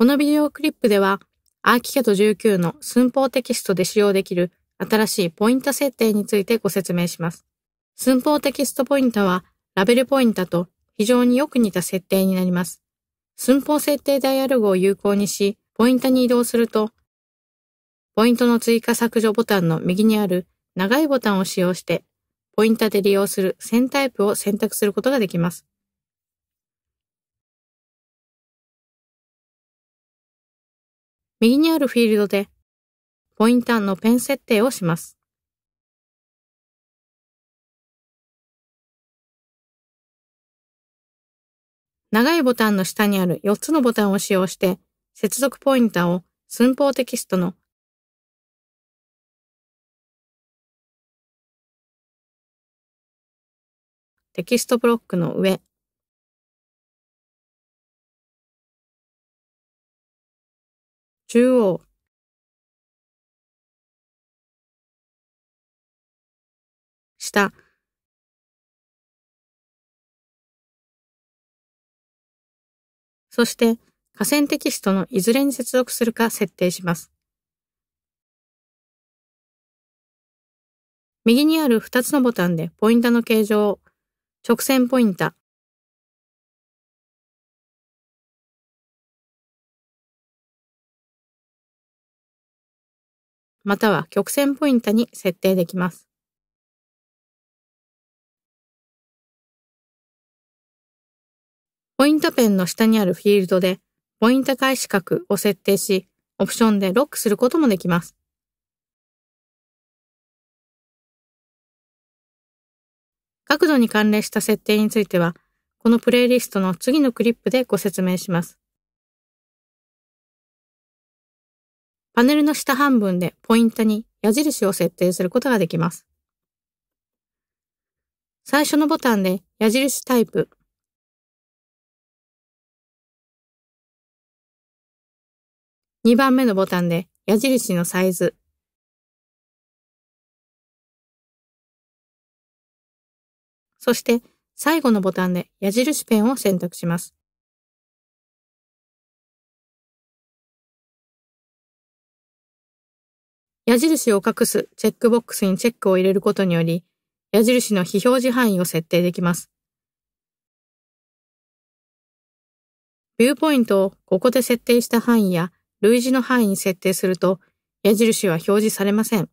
このビデオクリップでは、アーキキャット19の寸法テキストで使用できる新しいポイント設定についてご説明します。寸法テキストポインタは、ラベルポインタと非常によく似た設定になります。寸法設定ダイアログを有効にし、ポイントに移動すると、ポイントの追加削除ボタンの右にある長いボタンを使用して、ポインタで利用する線タイプを選択することができます。右にあるフィールドで、ポインターのペン設定をします。長いボタンの下にある4つのボタンを使用して、接続ポインターを寸法テキストのテキストブロックの上、中央下そして下線テキストのいずれに接続するか設定します。右にある2つのボタンでポインタの形状を直線ポインタ、または曲線ポインタに設定できます。ポインタペンの下にあるフィールドで、ポインタ開始角を設定し、オプションでロックすることもできます。角度に関連した設定については、このプレイリストの次のクリップでご説明します。パネルの下半分でポイントに矢印を設定することができます。最初のボタンで矢印タイプ、2番目のボタンで矢印のサイズ、そして最後のボタンで矢印ペンを選択します。矢印を隠すチェックボックスにチェックを入れることにより、矢印の非表示範囲を設定できます。ビューポイントをここで設定した範囲や類似の範囲に設定すると、矢印は表示されません。